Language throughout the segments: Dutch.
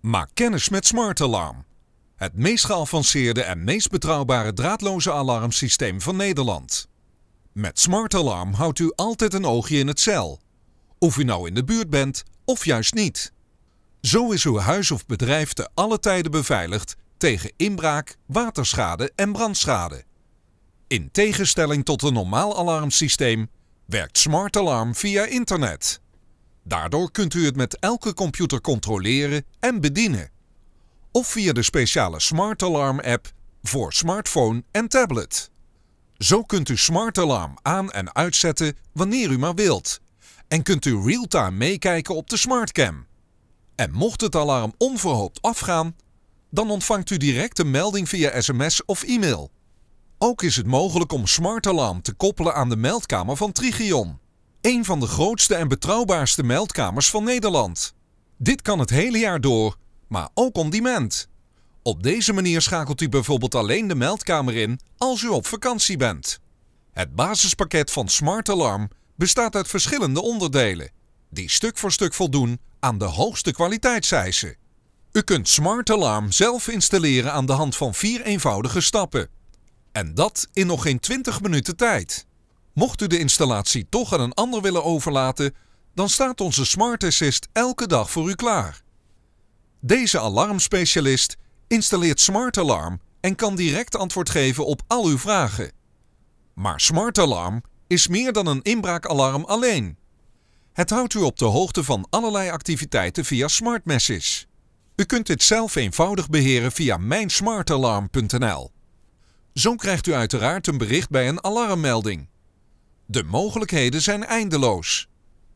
Maak kennis met Smart Alarm. Het meest geavanceerde en meest betrouwbare draadloze alarmsysteem van Nederland. Met Smart Alarm houdt u altijd een oogje in het cel. Of u nou in de buurt bent of juist niet. Zo is uw huis of bedrijf te alle tijden beveiligd tegen inbraak, waterschade en brandschade. In tegenstelling tot een normaal alarmsysteem werkt Smart Alarm via internet. Daardoor kunt u het met elke computer controleren en bedienen. Of via de speciale Smart Alarm app voor smartphone en tablet. Zo kunt u Smart Alarm aan- en uitzetten wanneer u maar wilt. En kunt u realtime meekijken op de smartcam. En mocht het alarm onverhoopt afgaan, dan ontvangt u direct een melding via sms of e-mail. Ook is het mogelijk om Smart Alarm te koppelen aan de meldkamer van Trigion. Een van de grootste en betrouwbaarste meldkamers van Nederland. Dit kan het hele jaar door, maar ook on Op deze manier schakelt u bijvoorbeeld alleen de meldkamer in als u op vakantie bent. Het basispakket van Smart Alarm bestaat uit verschillende onderdelen, die stuk voor stuk voldoen aan de hoogste kwaliteitseisen. U kunt Smart Alarm zelf installeren aan de hand van vier eenvoudige stappen. En dat in nog geen 20 minuten tijd. Mocht u de installatie toch aan een ander willen overlaten, dan staat onze Smart Assist elke dag voor u klaar. Deze alarmspecialist installeert Smart Alarm en kan direct antwoord geven op al uw vragen. Maar Smart Alarm is meer dan een inbraakalarm alleen. Het houdt u op de hoogte van allerlei activiteiten via Smart Messages. U kunt dit zelf eenvoudig beheren via mijnsmartalarm.nl. Zo krijgt u uiteraard een bericht bij een alarmmelding. De mogelijkheden zijn eindeloos.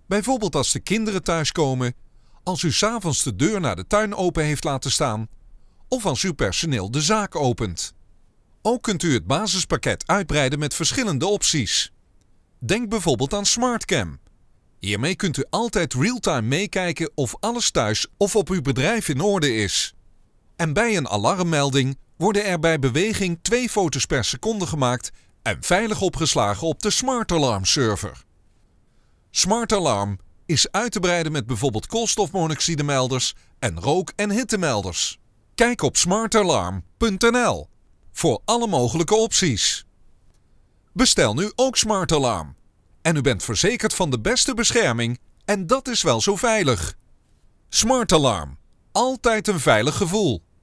Bijvoorbeeld als de kinderen thuiskomen, als u s'avonds de deur naar de tuin open heeft laten staan of als uw personeel de zaak opent. Ook kunt u het basispakket uitbreiden met verschillende opties. Denk bijvoorbeeld aan SmartCam. Hiermee kunt u altijd real-time meekijken of alles thuis of op uw bedrijf in orde is. En bij een alarmmelding worden er bij beweging twee foto's per seconde gemaakt en veilig opgeslagen op de Smart Alarm server. Smart Alarm is uit te breiden met bijvoorbeeld koolstofmonoxidemelders en rook- en hittemelders. Kijk op smartalarm.nl voor alle mogelijke opties. Bestel nu ook Smart Alarm en u bent verzekerd van de beste bescherming en dat is wel zo veilig. Smart Alarm. Altijd een veilig gevoel.